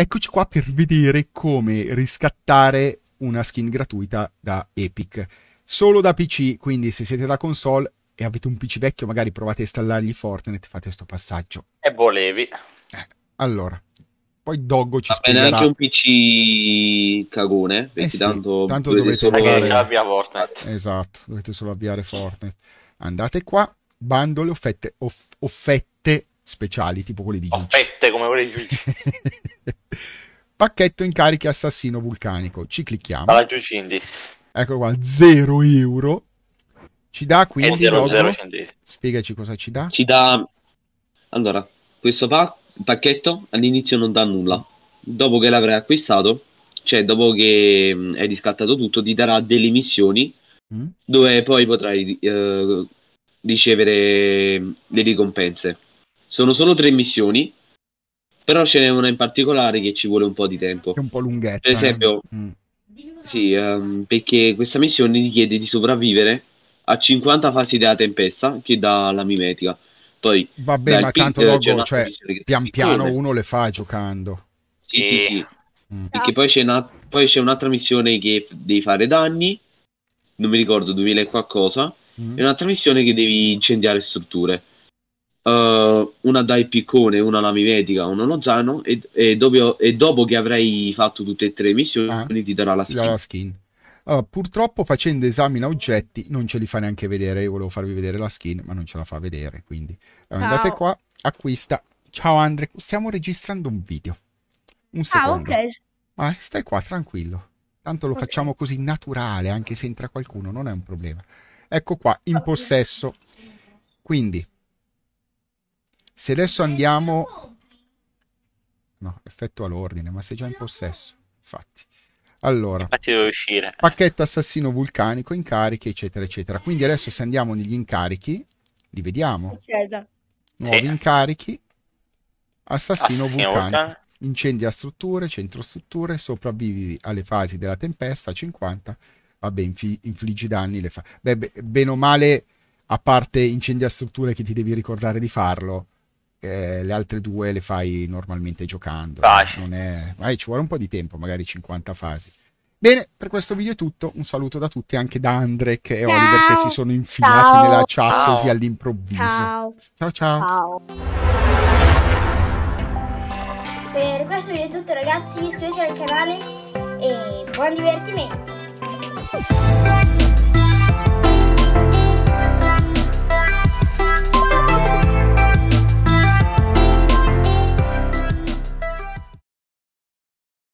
Eccoci qua per vedere come riscattare una skin gratuita da Epic. Solo da PC, quindi se siete da console e avete un PC vecchio, magari provate a installargli Fortnite, fate questo passaggio. E volevi. Eh, allora, poi Doggo ci Va bene, spiegherà. anche un PC cagone, eh sì, tanto, tanto dovete, solo avviare... Fortnite. Esatto, dovete solo avviare Fortnite. Andate qua, bundle, offerte, off offette speciali, tipo quelle di Giucci. Offette come quelle di Giucci. Pacchetto incarichi assassino vulcanico. Ci clicchiamo. Alla Giucindi. Eccolo qua, 0 euro. Ci dà quindi... 0, 0, Spiegaci cosa ci dà. Ci dà... Allora, questo pa- pacchetto all'inizio non dà nulla. Dopo che l'avrai acquistato, cioè dopo che mm, hai riscattato tutto, ti darà delle missioni mm. dove poi potrai eh, ricevere le ricompense. Sono solo tre missioni però ce n'è una in particolare che ci vuole un po' di tempo. È un po' lunghetta. Per esempio, eh. Mm. sì, um, perché questa missione richiede di sopravvivere a 50 fasi della tempesta che dà la mimetica. Poi, Vabbè, ma tanto logo, cioè, pian piano uno le fa giocando. Sì, sì, sì. Mm. Perché poi c'è, una, poi c'è, un'altra missione che devi fare danni, non mi ricordo, 2000 e qualcosa, mm. e un'altra missione che devi incendiare strutture uh, una dai piccone, una lamivetica, una lozano e, e, dopo, e, dopo, che avrai fatto tutte e tre le missioni ah, ti darà la skin. La skin. Allora, purtroppo facendo esamina oggetti non ce li fa neanche vedere, io volevo farvi vedere la skin ma non ce la fa vedere, quindi allora, andate qua, acquista. Ciao Andre, stiamo registrando un video. Un ah, secondo. Ah, ok. Ma stai qua tranquillo. Tanto lo okay. facciamo così naturale, anche se entra qualcuno, non è un problema. Ecco qua, in possesso. Quindi se adesso andiamo... No, effettua l'ordine, ma sei già in possesso, infatti. Allora, infatti devo uscire. pacchetto assassino vulcanico, incarichi, eccetera, eccetera. Quindi adesso se andiamo negli incarichi, li vediamo. Nuovi sì. incarichi, assassino, assassino vulcanico. Incendia strutture, centro strutture, sopravvivi alle fasi della tempesta, 50, vabbè, inf infliggi danni. Le fa- beh, beh, bene o male, a parte incendia strutture che ti devi ricordare di farlo, eh, le altre due le fai normalmente giocando. È... Eh, ci vuole un po' di tempo, magari 50 fasi. Bene, per questo video è tutto. Un saluto da tutti, anche da Andrek e ciao. Oliver che si sono infilati ciao. nella chat ciao. così all'improvviso. Ciao ciao. ciao. Per questo video è tutto ragazzi, iscrivetevi al canale e buon divertimento!